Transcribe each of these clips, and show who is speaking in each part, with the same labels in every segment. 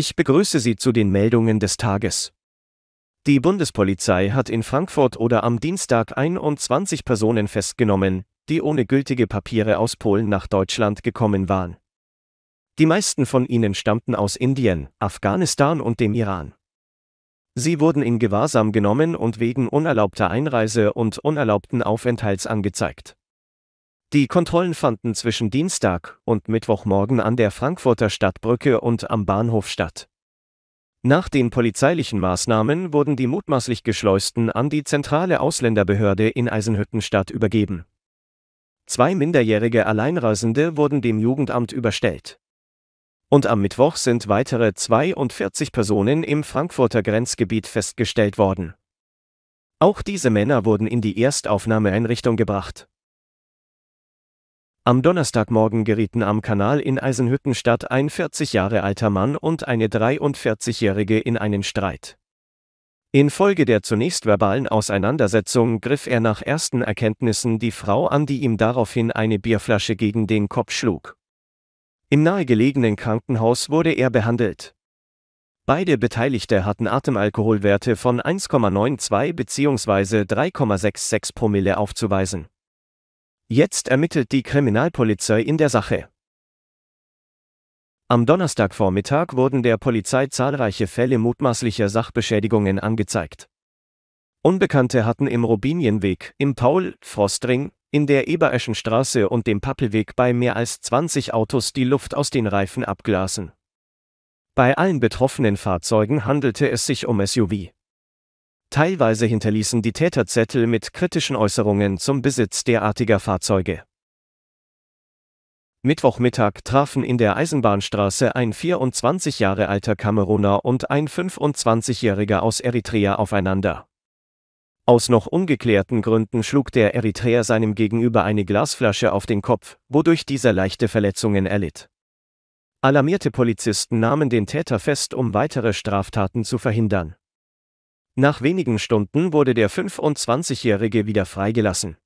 Speaker 1: Ich begrüße Sie zu den Meldungen des Tages. Die Bundespolizei hat in Frankfurt oder am Dienstag 21 Personen festgenommen, die ohne gültige Papiere aus Polen nach Deutschland gekommen waren. Die meisten von ihnen stammten aus Indien, Afghanistan und dem Iran. Sie wurden in Gewahrsam genommen und wegen unerlaubter Einreise und unerlaubten Aufenthalts angezeigt. Die Kontrollen fanden zwischen Dienstag und Mittwochmorgen an der Frankfurter Stadtbrücke und am Bahnhof statt. Nach den polizeilichen Maßnahmen wurden die mutmaßlich Geschleusten an die zentrale Ausländerbehörde in Eisenhüttenstadt übergeben. Zwei minderjährige Alleinreisende wurden dem Jugendamt überstellt. Und am Mittwoch sind weitere 42 Personen im Frankfurter Grenzgebiet festgestellt worden. Auch diese Männer wurden in die Erstaufnahmeeinrichtung gebracht. Am Donnerstagmorgen gerieten am Kanal in Eisenhüttenstadt ein 40 Jahre alter Mann und eine 43-Jährige in einen Streit. Infolge der zunächst verbalen Auseinandersetzung griff er nach ersten Erkenntnissen die Frau an, die ihm daraufhin eine Bierflasche gegen den Kopf schlug. Im nahegelegenen Krankenhaus wurde er behandelt. Beide Beteiligte hatten Atemalkoholwerte von 1,92 bzw. 3,66 Promille aufzuweisen. Jetzt ermittelt die Kriminalpolizei in der Sache. Am Donnerstagvormittag wurden der Polizei zahlreiche Fälle mutmaßlicher Sachbeschädigungen angezeigt. Unbekannte hatten im Rubinienweg, im Paul-Frostring, in der Ebereschenstraße und dem Pappelweg bei mehr als 20 Autos die Luft aus den Reifen abgelassen. Bei allen betroffenen Fahrzeugen handelte es sich um SUV. Teilweise hinterließen die Täter Zettel mit kritischen Äußerungen zum Besitz derartiger Fahrzeuge. Mittwochmittag trafen in der Eisenbahnstraße ein 24 Jahre alter Kameruner und ein 25-jähriger aus Eritrea aufeinander. Aus noch ungeklärten Gründen schlug der Eritreer seinem Gegenüber eine Glasflasche auf den Kopf, wodurch dieser leichte Verletzungen erlitt. Alarmierte Polizisten nahmen den Täter fest, um weitere Straftaten zu verhindern. Nach wenigen Stunden wurde der 25-Jährige wieder freigelassen.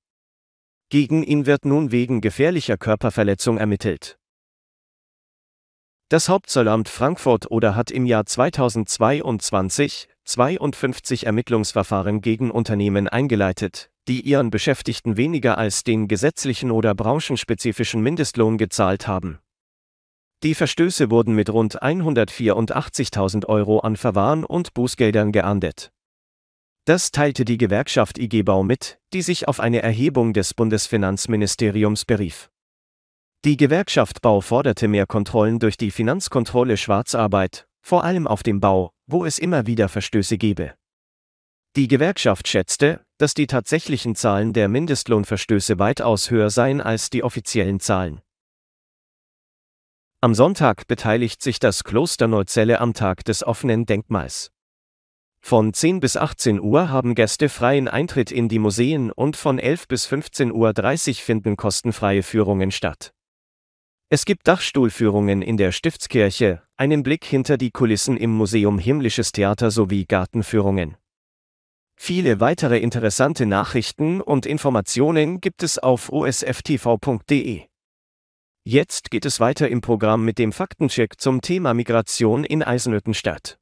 Speaker 1: Gegen ihn wird nun wegen gefährlicher Körperverletzung ermittelt. Das Hauptzollamt Frankfurt oder hat im Jahr 2022 52 Ermittlungsverfahren gegen Unternehmen eingeleitet, die ihren Beschäftigten weniger als den gesetzlichen oder branchenspezifischen Mindestlohn gezahlt haben. Die Verstöße wurden mit rund 184.000 Euro an Verwahren und Bußgeldern geahndet. Das teilte die Gewerkschaft IG Bau mit, die sich auf eine Erhebung des Bundesfinanzministeriums berief. Die Gewerkschaft Bau forderte mehr Kontrollen durch die Finanzkontrolle Schwarzarbeit, vor allem auf dem Bau, wo es immer wieder Verstöße gebe. Die Gewerkschaft schätzte, dass die tatsächlichen Zahlen der Mindestlohnverstöße weitaus höher seien als die offiziellen Zahlen. Am Sonntag beteiligt sich das Kloster Neuzelle am Tag des offenen Denkmals. Von 10 bis 18 Uhr haben Gäste freien Eintritt in die Museen und von 11 bis 15.30 Uhr finden kostenfreie Führungen statt. Es gibt Dachstuhlführungen in der Stiftskirche, einen Blick hinter die Kulissen im Museum Himmlisches Theater sowie Gartenführungen. Viele weitere interessante Nachrichten und Informationen gibt es auf osftv.de. Jetzt geht es weiter im Programm mit dem Faktencheck zum Thema Migration in Eisenhüttenstadt.